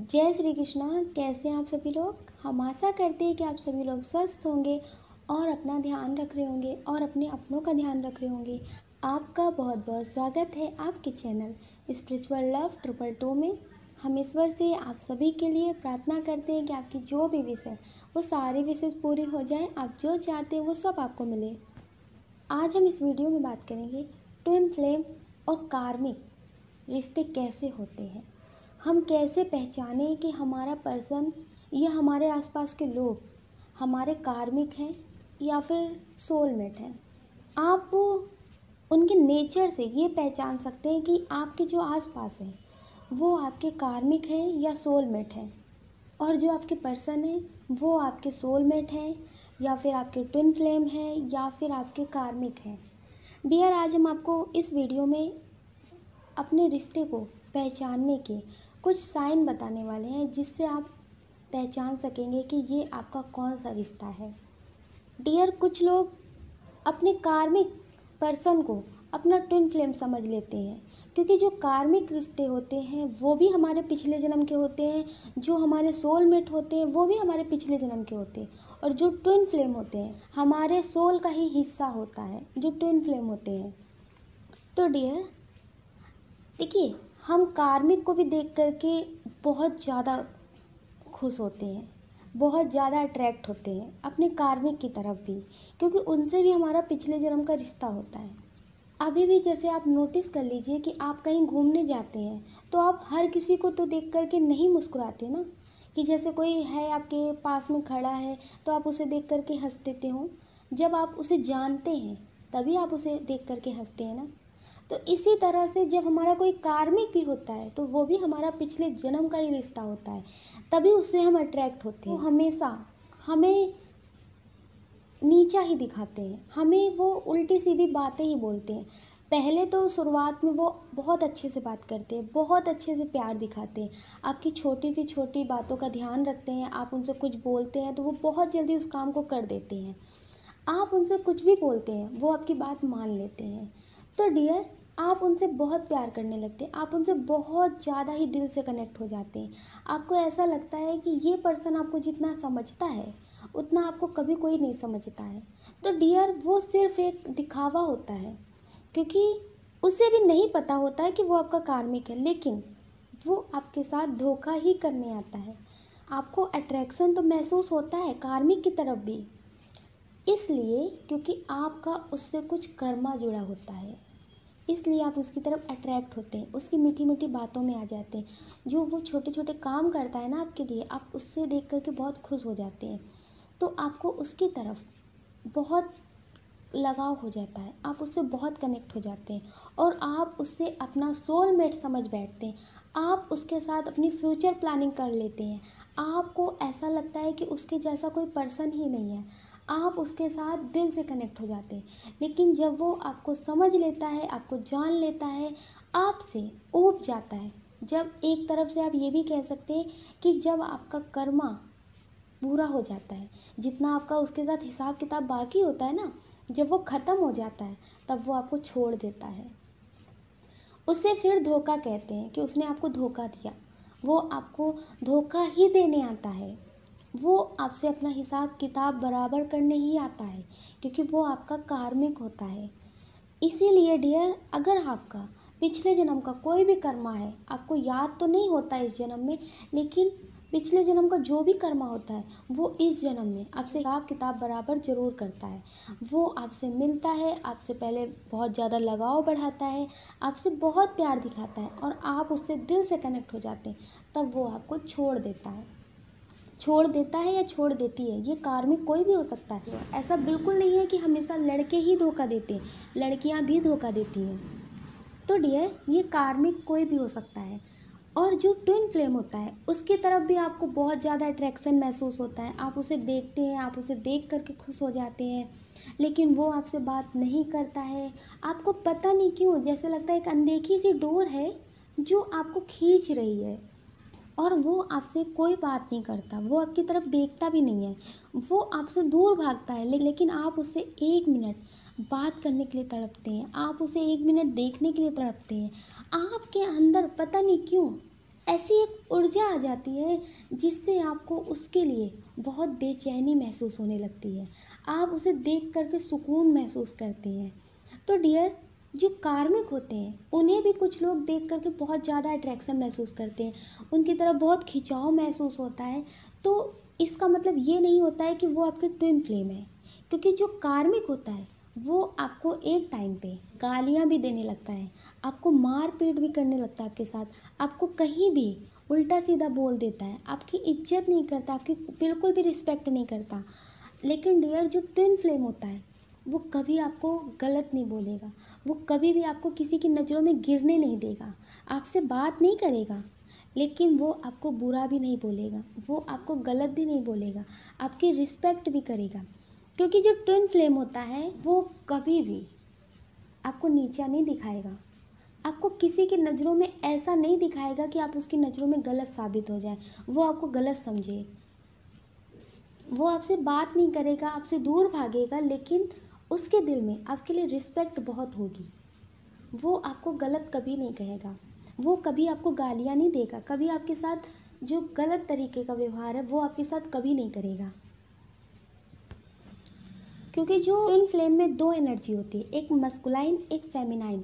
जय श्री कृष्णा कैसे हैं आप सभी लोग हम आशा करते हैं कि आप सभी लोग स्वस्थ होंगे और अपना ध्यान रख रहे होंगे और अपने अपनों का ध्यान रख रहे होंगे आपका बहुत बहुत स्वागत है आपके channel spiritual love triple two में हम ईश्वर से आप सभी के लिए प्रार्थना करते हैं कि आपकी जो भी विश है वो सारी विशेष पूरी हो जाए आप जो चाहते हैं वो सब आपको मिले आज हम इस वीडियो में बात करेंगे ट्विन फ्लेम और कार्मिक रिश्ते कैसे होते हैं हम कैसे पहचाने कि हमारा पर्सन या हमारे आसपास के लोग हमारे कार्मिक हैं या फिर सोलमेट हैं आप उनके नेचर से ये पहचान सकते हैं कि आपके जो आसपास हैं वो आपके कार्मिक हैं या सोलमेट हैं और जो आपके पर्सन हैं वो आपके सोलमेट हैं या फिर आपके ट्विन फ्लेम हैं या फिर आपके कार्मिक हैं डियर आज हम आपको इस वीडियो में अपने रिश्ते को पहचानने के कुछ साइन बताने वाले हैं जिससे आप पहचान सकेंगे कि ये आपका कौन सा रिश्ता है डियर कुछ लोग अपने कार्मिक पर्सन को अपना ट्विन फ्लेम समझ लेते हैं क्योंकि जो कार्मिक रिश्ते होते हैं वो भी हमारे पिछले जन्म के होते हैं जो हमारे सोलमेट होते हैं वो भी हमारे पिछले जन्म के होते हैं और जो ट्विन फ्लेम होते हैं हमारे सोल का ही हिस्सा होता है जो ट्विन फ्लेम होते हैं तो डियर देखिए हम कार्मिक को भी देख करके बहुत ज़्यादा खुश होते हैं बहुत ज़्यादा अट्रैक्ट होते हैं अपने कार्मिक की तरफ भी क्योंकि उनसे भी हमारा पिछले जन्म का रिश्ता होता है अभी भी जैसे आप नोटिस कर लीजिए कि आप कहीं घूमने जाते हैं तो आप हर किसी को तो देख करके नहीं मुस्कुराते ना कि जैसे कोई है आपके पास में खड़ा है तो आप उसे देख करके हंस देते हो जब आप उसे जानते हैं तभी आप उसे देख करके हंसते हैं ना तो इसी तरह से जब हमारा कोई कार्मिक भी होता है तो वो भी हमारा पिछले जन्म का ही रिश्ता होता है तभी उससे हम अट्रैक्ट होते हैं तो हमेशा हमें नीचा ही दिखाते हैं हमें वो उल्टी सीधी बातें ही बोलते हैं पहले तो शुरुआत में वो बहुत अच्छे से बात करते हैं बहुत अच्छे से प्यार दिखाते हैं आपकी छोटी सी छोटी बातों का ध्यान रखते हैं आप उनसे कुछ बोलते हैं तो वो बहुत जल्दी उस काम को कर देते हैं आप उनसे कुछ भी बोलते हैं वो आपकी बात मान लेते हैं तो डियर आप उनसे बहुत प्यार करने लगते हैं आप उनसे बहुत ज़्यादा ही दिल से कनेक्ट हो जाते हैं आपको ऐसा लगता है कि ये पर्सन आपको जितना समझता है उतना आपको कभी कोई नहीं समझता है तो डियर वो सिर्फ एक दिखावा होता है क्योंकि उसे भी नहीं पता होता है कि वो आपका कार्मिक है लेकिन वो आपके साथ धोखा ही करने आता है आपको अट्रैक्शन तो महसूस होता है कार्मिक की तरफ भी इसलिए क्योंकि आपका उससे कुछ कर्मा जुड़ा होता है इसलिए आप उसकी तरफ अट्रैक्ट होते हैं उसकी मीठी मीठी बातों में आ जाते हैं जो वो छोटे छोटे काम करता है ना आपके लिए आप उससे देख करके बहुत खुश हो जाते हैं तो आपको उसकी तरफ बहुत लगाव हो जाता है आप उससे बहुत कनेक्ट हो जाते हैं और आप उससे अपना सोलमेट समझ बैठते हैं आप उसके साथ अपनी फ्यूचर प्लानिंग कर लेते हैं आपको ऐसा लगता है कि उसके जैसा कोई पर्सन ही नहीं है आप उसके साथ दिल से कनेक्ट हो जाते हैं लेकिन जब वो आपको समझ लेता है आपको जान लेता है आपसे ऊब जाता है जब एक तरफ से आप ये भी कह सकते हैं कि जब आपका कर्मा पूरा हो जाता है जितना आपका उसके साथ हिसाब किताब बाकी होता है ना जब वो ख़त्म हो जाता है तब वो आपको छोड़ देता है उसे फिर धोखा कहते हैं कि उसने आपको धोखा दिया वो आपको धोखा ही देने आता है वो आपसे अपना हिसाब किताब बराबर करने ही आता है क्योंकि वो आपका कार्मिक होता है इसीलिए डियर अगर आपका पिछले जन्म का कोई भी कर्मा है आपको याद तो नहीं होता इस जन्म में लेकिन पिछले जन्म का जो भी कर्मा होता है वो इस जन्म में आपसे आप किताब बराबर जरूर करता है वो आपसे मिलता है आपसे पहले बहुत ज़्यादा लगाव बढ़ाता है आपसे बहुत प्यार दिखाता है और आप उससे दिल से कनेक्ट हो जाते हैं तब वो आपको छोड़ देता है छोड़ देता है या छोड़ देती है ये कार्मिक कोई भी हो सकता है ऐसा बिल्कुल नहीं है कि हमेशा लड़के ही धोखा देते हैं लड़कियाँ भी धोखा देती हैं तो डियर ये कार्मिक कोई भी हो सकता है और जो ट्विन फ्लेम होता है उसकी तरफ भी आपको बहुत ज़्यादा अट्रैक्शन महसूस होता है आप उसे देखते हैं आप उसे देख करके खुश हो जाते हैं लेकिन वो आपसे बात नहीं करता है आपको पता नहीं क्यों जैसे लगता है एक अनदेखी सी डोर है जो आपको खींच रही है और वो आपसे कोई बात नहीं करता वो आपकी तरफ देखता भी नहीं है वो आपसे दूर भागता है ले, लेकिन आप उसे एक मिनट बात करने के लिए तड़पते हैं आप उसे एक मिनट देखने के लिए तड़पते हैं आपके अंदर पता नहीं क्यों ऐसी एक ऊर्जा आ जाती है जिससे आपको उसके लिए बहुत बेचैनी महसूस होने लगती है आप उसे देख करके सुकून महसूस करते हैं तो डियर जो कार्मिक होते हैं उन्हें भी कुछ लोग देख करके बहुत ज़्यादा अट्रैक्शन महसूस करते हैं उनकी तरफ बहुत खिंचाव महसूस होता है तो इसका मतलब ये नहीं होता है कि वो आपकी ट्विन फ्लेम है क्योंकि जो कार्मिक होता है वो आपको एक टाइम पे गालियाँ भी देने लगता है आपको मार पीट भी करने लगता है आपके साथ आपको कहीं भी उल्टा सीधा बोल देता है आपकी इज्जत नहीं करता आपकी बिल्कुल भी रिस्पेक्ट नहीं करता लेकिन डियर जो ट्विन फ्लेम होता है वो कभी आपको गलत नहीं बोलेगा वो कभी भी आपको किसी की नज़रों में गिरने नहीं देगा आपसे बात नहीं करेगा लेकिन वो आपको बुरा भी नहीं बोलेगा वो आपको गलत भी नहीं बोलेगा आपकी रिस्पेक्ट भी करेगा क्योंकि जो ट्विन फ्लेम होता है वो कभी भी आपको नीचा नहीं दिखाएगा आपको किसी की नज़रों में ऐसा नहीं दिखाएगा कि आप उसकी नज़रों में गलत साबित हो जाए वो आपको गलत समझे वो आपसे बात नहीं करेगा आपसे दूर भागेगा लेकिन उसके दिल में आपके लिए रिस्पेक्ट बहुत होगी वो आपको गलत कभी नहीं कहेगा वो कभी आपको गालियाँ नहीं देगा कभी आपके साथ जो गलत तरीके का व्यवहार है वो आपके साथ कभी नहीं करेगा क्योंकि जो ट्विन फ्लेम में दो एनर्जी होती है एक मस्कुलाइन एक फेमिनाइन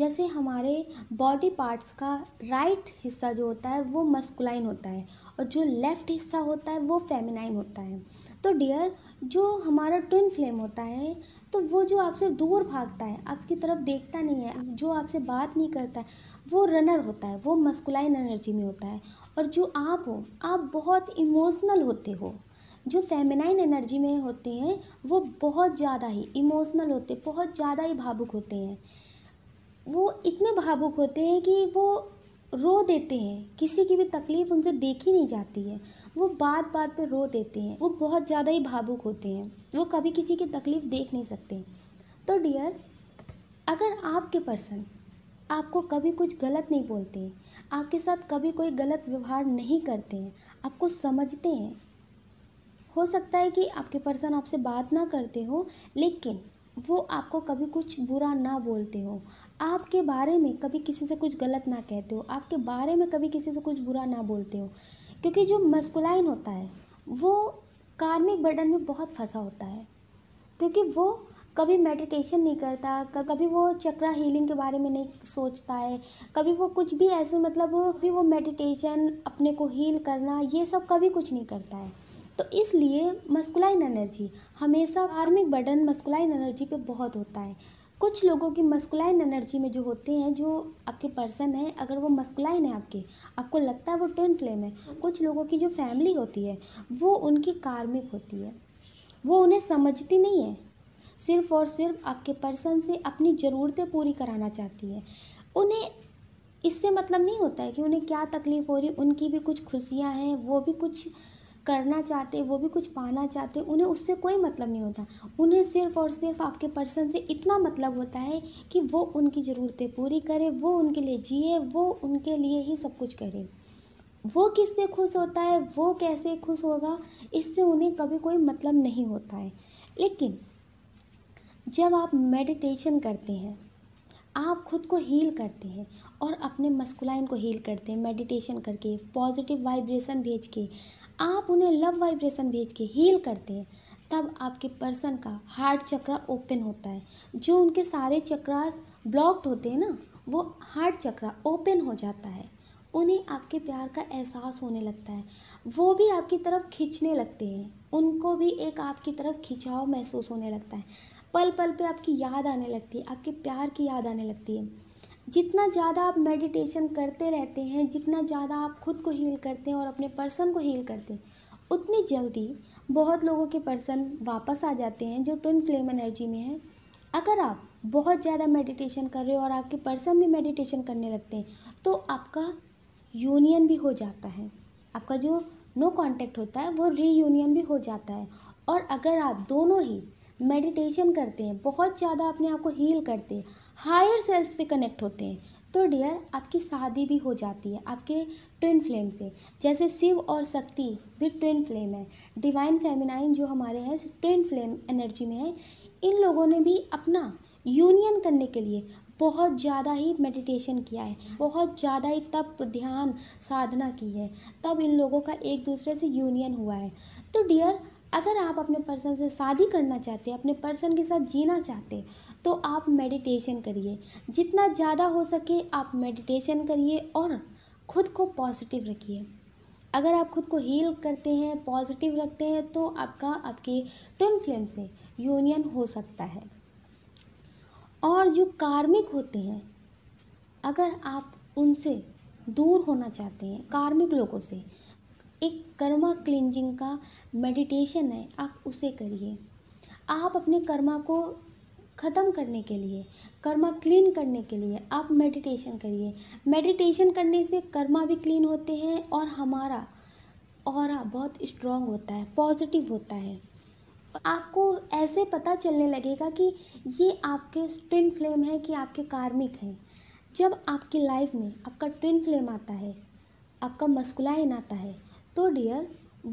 जैसे हमारे बॉडी पार्ट्स का राइट हिस्सा जो होता है वो मस्कुलाइन होता है और जो लेफ़्ट हिस्सा होता है वो फेमिनाइन होता है तो डियर जो हमारा ट्विन फ्लेम होता है तो वो जो आपसे दूर भागता है आपकी तरफ देखता नहीं है जो आपसे बात नहीं करता है वो रनर होता है वो मस्कुलाइन एनर्जी में होता है और जो आप हो आप बहुत इमोशनल होते हो जो फेमिनाइन एनर्जी में होते हैं वो बहुत ज़्यादा ही इमोशनल होते हैं बहुत ज़्यादा ही भावुक होते हैं वो इतने भावुक होते हैं कि वो रो देते हैं किसी की भी तकलीफ़ उनसे देखी नहीं जाती है वो बात बात पे रो देते हैं वो बहुत ज़्यादा ही भावुक होते हैं वो कभी किसी की तकलीफ़ देख नहीं सकते तो डियर अगर आपके पर्सन आपको कभी कुछ गलत नहीं बोलते आपके साथ कभी कोई गलत व्यवहार नहीं करते हैं आपको समझते हैं हो सकता है कि आपके पर्सन आपसे बात ना करते हो लेकिन वो आपको कभी कुछ बुरा ना बोलते हो आपके बारे में कभी किसी से कुछ गलत ना कहते हो आपके बारे में कभी किसी से कुछ बुरा ना बोलते हो क्योंकि जो मस्कुलाइन होता है वो कार्मिक बर्डन में बहुत फंसा होता है क्योंकि वो कभी मेडिटेशन नहीं करता कभी वो चक्रा हीलिंग के बारे में नहीं सोचता है कभी वो कुछ भी ऐसे मतलब भी वो मेडिटेशन अपने को हील करना ये सब कभी कुछ नहीं करता है तो इसलिए मस्कुलाइन एनर्जी हमेशा कार्मिक बर्डन मस्कुलाइन एनर्जी पे बहुत होता है कुछ लोगों की मस्कुलाइन एनर्जी में जो होते हैं जो आपके पर्सन हैं अगर वो मस्कुलाइन है आपके आपको लगता है वो ट्विन फ्लेम है कुछ लोगों की जो फैमिली होती है वो उनकी कार्मिक होती है वो उन्हें समझती नहीं है सिर्फ़ और सिर्फ आपके पर्सन से अपनी ज़रूरतें पूरी कराना चाहती है उन्हें इससे मतलब नहीं होता है कि उन्हें क्या तकलीफ़ हो रही उनकी भी कुछ खुशियाँ हैं वो भी कुछ करना चाहते वो भी कुछ पाना चाहते उन्हें उससे कोई मतलब नहीं होता उन्हें सिर्फ़ और सिर्फ आपके पर्सन से इतना मतलब होता है कि वो उनकी ज़रूरतें पूरी करें वो उनके लिए जिए वो उनके लिए ही सब कुछ करें वो किससे खुश होता है वो कैसे खुश होगा इससे उन्हें कभी कोई मतलब नहीं होता है लेकिन जब आप मेडिटेशन करते हैं आप खुद को हील करते हैं और अपने मस्कुलाइन को हील करते हैं मेडिटेशन करके पॉजिटिव वाइब्रेशन भेज के आप उन्हें लव वाइब्रेशन भेज के हील करते हैं तब आपके पर्सन का हार्ट चक्रा ओपन होता है जो उनके सारे चक्रास ब्लॉक्ड होते हैं ना वो हार्ट चक्रा ओपन हो जाता है उन्हें आपके प्यार का एहसास होने लगता है वो भी आपकी तरफ खींचने लगते हैं उनको भी एक आपकी तरफ खिंचाव महसूस होने लगता है पल पल पे आपकी याद आने लगती है आपके प्यार की याद आने लगती है जितना ज़्यादा आप मेडिटेशन करते रहते हैं जितना ज़्यादा आप खुद को हील करते हैं और अपने पर्सन को हील करते हैं उतनी जल्दी बहुत लोगों के पर्सन वापस आ जाते हैं जो ट्विन फ्लेम एनर्जी में है अगर आप बहुत ज़्यादा मेडिटेशन कर रहे हो और आपके पर्सन भी मेडिटेशन करने लगते हैं तो आपका यूनियन भी हो जाता है आपका जो नो कांटेक्ट होता है वो रीयूनियन भी हो जाता है और अगर आप दोनों ही मेडिटेशन करते हैं बहुत ज़्यादा अपने आप को हील करते हैं हायर सेल्फ से कनेक्ट होते हैं तो डियर आपकी शादी भी हो जाती है आपके ट्विन फ्लेम से जैसे शिव और शक्ति भी ट्विन फ्लेम है डिवाइन फेमिनाइन जो हमारे हैं ट्विन फ्लेम एनर्जी में है इन लोगों ने भी अपना यूनियन करने के लिए बहुत ज़्यादा ही मेडिटेशन किया है बहुत ज़्यादा ही तप ध्यान साधना की है तब इन लोगों का एक दूसरे से यूनियन हुआ है तो डियर अगर आप अपने पर्सन से शादी करना चाहते हैं अपने पर्सन के साथ जीना चाहते हैं तो आप मेडिटेशन करिए जितना ज़्यादा हो सके आप मेडिटेशन करिए और खुद को पॉजिटिव रखिए अगर आप खुद को हील करते हैं पॉजिटिव रखते हैं तो आपका आपके ट्विन फ्लेम से यूनियन हो सकता है और जो कार्मिक होते हैं अगर आप उनसे दूर होना चाहते हैं कार्मिक लोगों से एक कर्मा क्लिनजिंग का मेडिटेशन है आप उसे करिए आप अपने कर्मा को ख़त्म करने के लिए कर्मा क्लीन करने के लिए आप मेडिटेशन करिए मेडिटेशन करने से कर्मा भी क्लीन होते हैं और हमारा और बहुत स्ट्रांग होता है पॉजिटिव होता है आपको ऐसे पता चलने लगेगा कि ये आपके ट्विन फ्लेम है कि आपके कार्मिक हैं जब आपकी लाइफ में आपका ट्विन फ्लेम आता है आपका मस्कुलाइन आता है तो डियर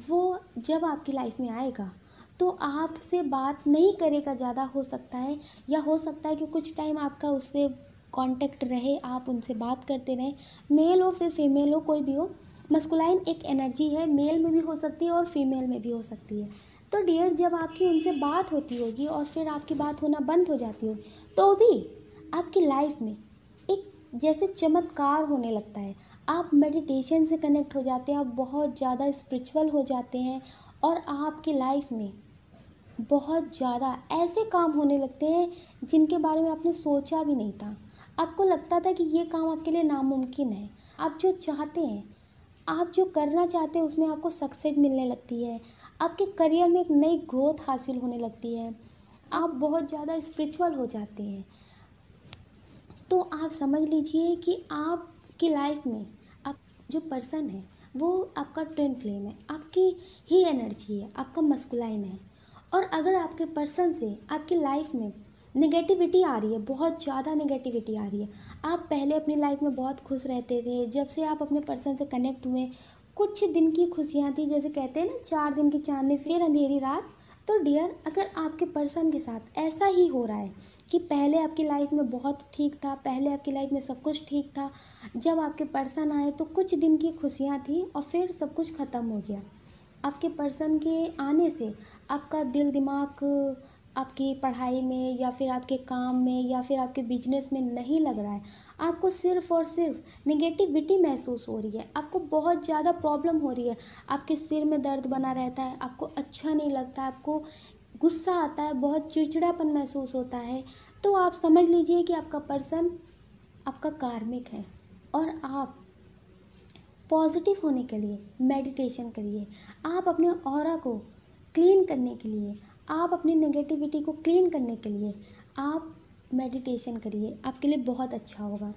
वो जब आपकी लाइफ में आएगा तो आपसे बात नहीं करेगा ज़्यादा हो सकता है या हो सकता है कि कुछ टाइम आपका उससे कांटेक्ट रहे आप उनसे बात करते रहें मेल हो फिर फीमेल हो कोई भी हो मस्कुलाइन एक एनर्जी है मेल में भी हो सकती है और फीमेल में भी हो सकती है तो डियर जब आपकी उनसे बात होती होगी और फिर आपकी बात होना बंद हो जाती होगी तो भी आपकी लाइफ में जैसे चमत्कार होने लगता है आप मेडिटेशन से कनेक्ट हो जाते हैं आप बहुत ज़्यादा स्पिरिचुअल हो जाते हैं और आपकी लाइफ में बहुत ज़्यादा ऐसे काम होने लगते हैं जिनके बारे में आपने सोचा भी नहीं था आपको लगता था कि ये काम आपके लिए नामुमकिन है आप जो चाहते हैं आप जो करना चाहते हैं उसमें आपको सक्सेस मिलने लगती है आपके करियर में एक नई ग्रोथ हासिल होने लगती है आप बहुत ज़्यादा स्पिरिचुअल हो जाते हैं तो आप समझ लीजिए कि आपकी लाइफ में आप जो पर्सन है वो आपका ट्विन फ्लेम है आपकी ही एनर्जी है आपका मस्कुलाइन है और अगर आपके पर्सन से आपकी लाइफ में नेगेटिविटी आ रही है बहुत ज़्यादा नेगेटिविटी आ रही है आप पहले अपनी लाइफ में बहुत खुश रहते थे जब से आप अपने पर्सन से कनेक्ट हुए कुछ दिन की खुशियाँ थी जैसे कहते हैं ना चार दिन की चांदनी फिर अंधेरी रात तो डियर अगर आपके पर्सन के साथ ऐसा ही हो रहा है कि पहले आपकी लाइफ में बहुत ठीक था पहले आपकी लाइफ में सब कुछ ठीक था जब आपके पर्सन आए तो कुछ दिन की खुशियाँ थी और फिर सब कुछ ख़त्म हो गया आपके पर्सन के आने से आपका दिल दिमाग आपकी पढ़ाई में या फिर आपके काम में या फिर आपके बिजनेस में नहीं लग रहा है आपको सिर्फ और सिर्फ नेगेटिविटी महसूस हो रही है आपको बहुत ज़्यादा प्रॉब्लम हो रही है आपके सिर में दर्द बना रहता है आपको अच्छा नहीं लगता आपको गुस्सा आता है बहुत चिड़चिड़ापन महसूस होता है तो आप समझ लीजिए कि आपका पर्सन आपका कार्मिक है और आप पॉजिटिव होने के लिए मेडिटेशन करिए आप अपने और को क्लीन करने के लिए आप अपनी नेगेटिविटी को क्लीन करने के लिए आप मेडिटेशन करिए आपके लिए बहुत अच्छा होगा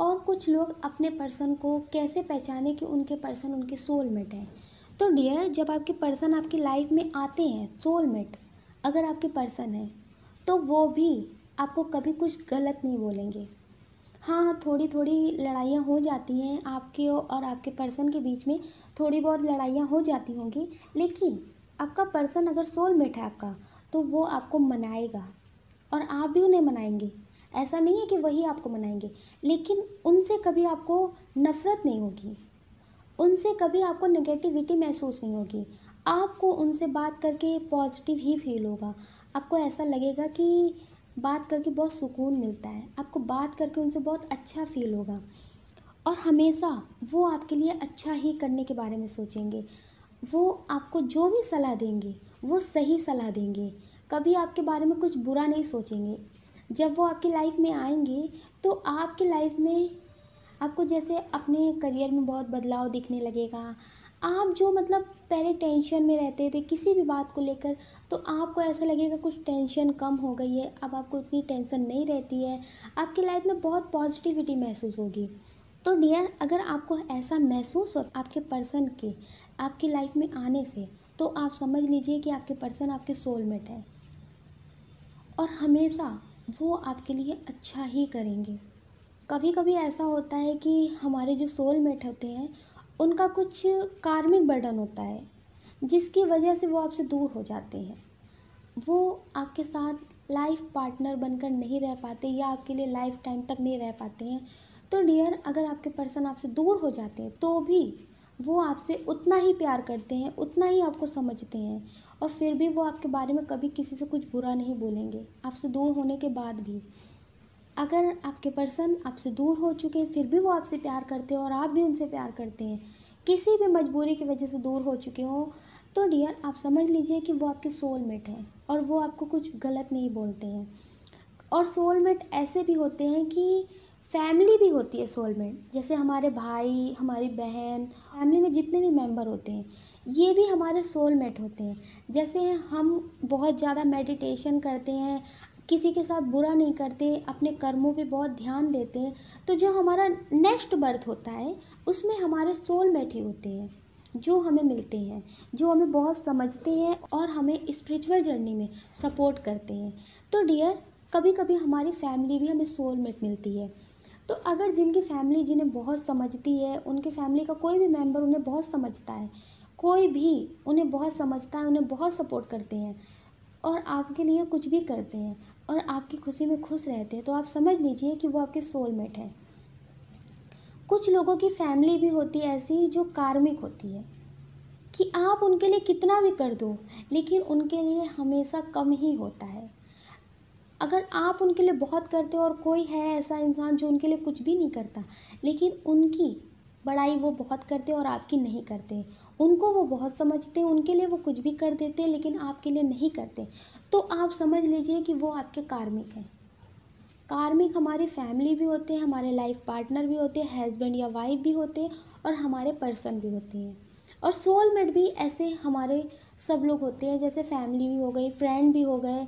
और कुछ लोग अपने पर्सन को कैसे पहचाने कि उनके पर्सन उनके सोलमेट हैं तो डियर जब आपके पर्सन आपकी लाइफ में आते हैं सोलमेट अगर आपके पर्सन है तो वो भी आपको कभी कुछ गलत नहीं बोलेंगे हाँ थोड़ी थोड़ी लड़ाइयाँ हो जाती हैं आपके और आपके पर्सन के बीच में थोड़ी बहुत लड़ाइयाँ हो जाती होंगी लेकिन आपका पर्सन अगर सोलमेट है आपका तो वो आपको मनाएगा और आप भी उन्हें मनाएंगे ऐसा नहीं है कि वही आपको मनाएंगे लेकिन उनसे कभी आपको नफ़रत नहीं होगी उनसे कभी आपको नेगेटिविटी महसूस नहीं होगी आपको उनसे बात करके पॉजिटिव ही फील होगा आपको ऐसा लगेगा कि बात करके बहुत सुकून मिलता है आपको बात करके उनसे बहुत अच्छा फील होगा और हमेशा वो आपके लिए अच्छा ही करने के बारे में सोचेंगे वो आपको जो भी सलाह देंगे वो सही सलाह देंगे कभी आपके बारे में कुछ बुरा नहीं सोचेंगे जब वो आपकी लाइफ में आएंगे तो आपकी लाइफ में आपको जैसे अपने करियर में बहुत बदलाव दिखने लगेगा आप जो मतलब पहले टेंशन में रहते थे किसी भी बात को लेकर तो आपको ऐसा लगेगा कुछ टेंशन कम हो गई है अब आपको इतनी टेंशन नहीं रहती है आपकी लाइफ में बहुत पॉजिटिविटी महसूस होगी तो डियर अगर आपको ऐसा महसूस हो आपके पर्सन के आपकी लाइफ में आने से तो आप समझ लीजिए कि आपके पर्सन आपके सोलमेट है और हमेशा वो आपके लिए अच्छा ही करेंगे कभी कभी ऐसा होता है कि हमारे जो सोलमेट होते हैं उनका कुछ कार्मिक बर्डन होता है जिसकी वजह से वो आपसे दूर हो जाते हैं वो आपके साथ लाइफ पार्टनर बनकर नहीं रह पाते या आपके लिए लाइफ टाइम तक नहीं रह पाते हैं तो डियर अगर आपके पर्सन आपसे दूर हो जाते हैं तो भी वो आपसे उतना ही प्यार करते हैं उतना ही आपको समझते हैं और फिर भी वो आपके बारे में कभी किसी से कुछ बुरा नहीं बोलेंगे आपसे दूर होने के बाद भी अगर आपके पर्सन आपसे दूर हो चुके हैं फिर भी वो आपसे प्यार करते हैं और आप भी उनसे प्यार करते हैं किसी भी मजबूरी की वजह से दूर हो चुके हों तो डियर आप समझ लीजिए कि वो आपके सोलमेट हैं और वो आपको कुछ गलत नहीं बोलते हैं और सोलमेट ऐसे भी होते हैं कि फैमिली भी होती है सोलमेट जैसे हमारे भाई हमारी बहन फैमिली में जितने भी मेंबर होते हैं ये भी हमारे सोलमेट होते हैं जैसे हम बहुत ज़्यादा मेडिटेशन करते हैं किसी के साथ बुरा नहीं करते अपने कर्मों पे बहुत ध्यान देते हैं तो जो हमारा नेक्स्ट बर्थ होता है उसमें हमारे सोलमेट ही होते हैं जो हमें मिलते हैं जो हमें बहुत समझते हैं और हमें स्पिरिचुअल जर्नी में सपोर्ट करते हैं तो डियर कभी कभी हमारी फैमिली भी हमें सोलमेट मिलती है तो अगर जिनकी फैमिली जिन्हें बहुत समझती है उनके फैमिली का कोई भी मेम्बर उन्हें बहुत समझता है कोई भी उन्हें बहुत समझता है उन्हें बहुत सपोर्ट करते हैं और आपके लिए कुछ भी करते हैं और आपकी खुशी में खुश रहते हैं तो आप समझ लीजिए कि वो आपके सोलमेट हैं कुछ लोगों की फैमिली भी होती है ऐसी जो कार्मिक होती है कि आप उनके लिए कितना भी कर दो लेकिन उनके लिए हमेशा कम ही होता है अगर आप उनके लिए बहुत करते हो और कोई है ऐसा इंसान जो उनके लिए कुछ भी नहीं करता लेकिन उनकी बड़ाई वो बहुत करते और आपकी नहीं करते उनको वो बहुत समझते हैं उनके लिए वो कुछ भी कर देते हैं लेकिन आपके लिए नहीं करते तो आप समझ लीजिए कि वो आपके कार्मिक हैं कार्मिक हमारी फैमिली भी होते हैं हमारे लाइफ पार्टनर भी होते हैं हस्बैंड या वाइफ भी होते हैं और हमारे पर्सन भी होते हैं और सोलमेट भी ऐसे हमारे सब लोग होते हैं जैसे फैमिली भी हो गई फ्रेंड भी हो गए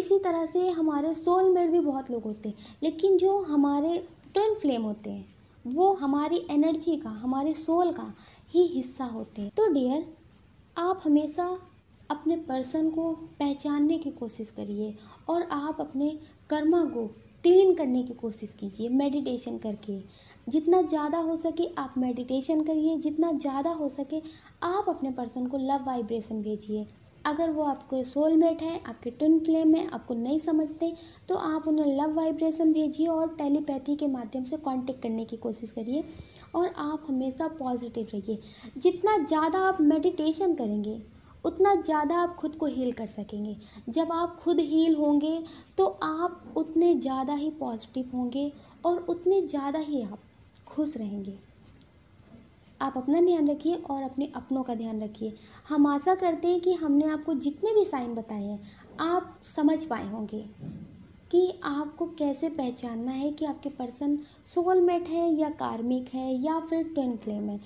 इसी तरह से हमारे सोलमेट भी बहुत लोग होते हैं लेकिन जो हमारे ट्विन फ्लेम होते हैं वो हमारी एनर्जी का हमारे सोल का ही हिस्सा होते हैं तो डियर आप हमेशा अपने पर्सन को पहचानने की कोशिश करिए और आप अपने कर्मा को क्लीन करने की कोशिश कीजिए मेडिटेशन करके जितना ज़्यादा हो सके आप मेडिटेशन करिए जितना ज़्यादा हो सके आप अपने पर्सन को लव वाइब्रेशन भेजिए अगर वो आपको सोलमेट है आपके ट्विन फ्लेम है आपको नहीं समझते तो आप उन्हें लव वाइब्रेशन भेजिए और टेलीपैथी के माध्यम से कांटेक्ट करने की कोशिश करिए और आप हमेशा पॉजिटिव रहिए जितना ज़्यादा आप मेडिटेशन करेंगे उतना ज़्यादा आप खुद को हील कर सकेंगे जब आप खुद हील होंगे तो आप उतने ज़्यादा ही पॉजिटिव होंगे और उतने ज़्यादा ही आप खुश रहेंगे आप अपना ध्यान रखिए और अपने अपनों का ध्यान रखिए हम आशा करते हैं कि हमने आपको जितने भी साइन बताए हैं आप समझ पाए होंगे कि आपको कैसे पहचानना है कि आपके पर्सन सोलमेट है या कार्मिक है या फिर ट्विन फ्लेम है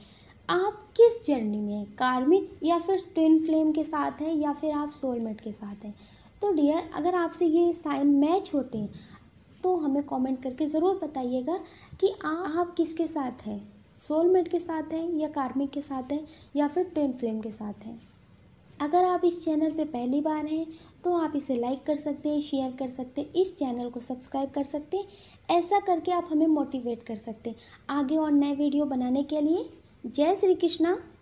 आप किस जर्नी में हैं कार्मिक या फिर ट्विन फ्लेम के साथ हैं या फिर आप सोलमेट के साथ हैं तो डियर अगर आपसे ये साइन मैच होते हैं तो हमें कमेंट करके ज़रूर बताइएगा कि आप किसके साथ हैं सोलमेट के साथ हैं या कार्मिक के साथ हैं या फिर ट्विन फ्लेम के साथ हैं अगर आप इस चैनल पे पहली बार हैं तो आप इसे लाइक कर सकते हैं शेयर कर सकते हैं इस चैनल को सब्सक्राइब कर सकते हैं ऐसा करके आप हमें मोटिवेट कर सकते हैं आगे और नए वीडियो बनाने के लिए जय श्री कृष्णा